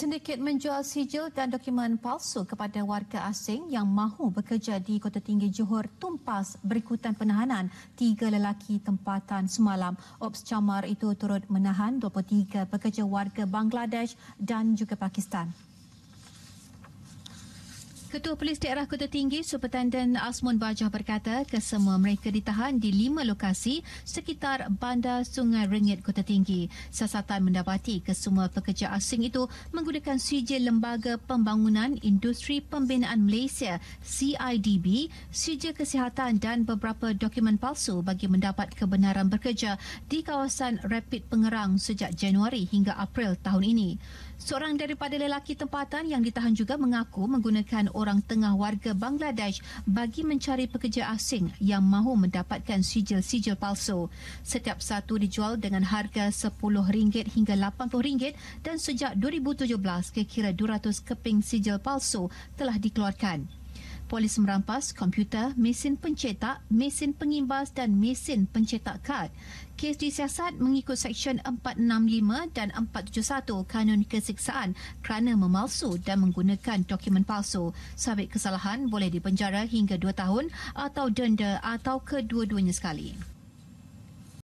Sindiket menjual sijil dan dokumen palsu kepada warga asing yang mahu bekerja di Kota Tinggi Johor tumpas berikutan penahanan tiga lelaki tempatan semalam. Ops Camar itu turut menahan 23 pekerja warga Bangladesh dan juga Pakistan. Ketua Polis Daerah Kota Tinggi, Superintendent Asmun Bajah berkata kesemua mereka ditahan di lima lokasi sekitar Bandar Sungai Rengit Kota Tinggi. Sasatan mendapati kesemua pekerja asing itu menggunakan sijil Lembaga Pembangunan Industri Pembinaan Malaysia, CIDB, sijil kesihatan dan beberapa dokumen palsu bagi mendapat kebenaran bekerja di kawasan Rapid Pengerang sejak Januari hingga April tahun ini. Seorang daripada lelaki tempatan yang ditahan juga mengaku menggunakan orang tengah warga Bangladesh bagi mencari pekerja asing yang mahu mendapatkan sijil-sijil palsu. Setiap satu dijual dengan harga RM10 hingga RM80 dan sejak 2017 kira-kira 200 keping sijil palsu telah dikeluarkan polis merampas komputer, mesin pencetak, mesin pengimbas dan mesin pencetak kad. Kes disiasat mengikut Seksyen 465 dan 471 Kanun Kesiksaan kerana memalsu dan menggunakan dokumen palsu. Sabit kesalahan boleh dipenjara hingga 2 tahun atau denda atau kedua-duanya sekali.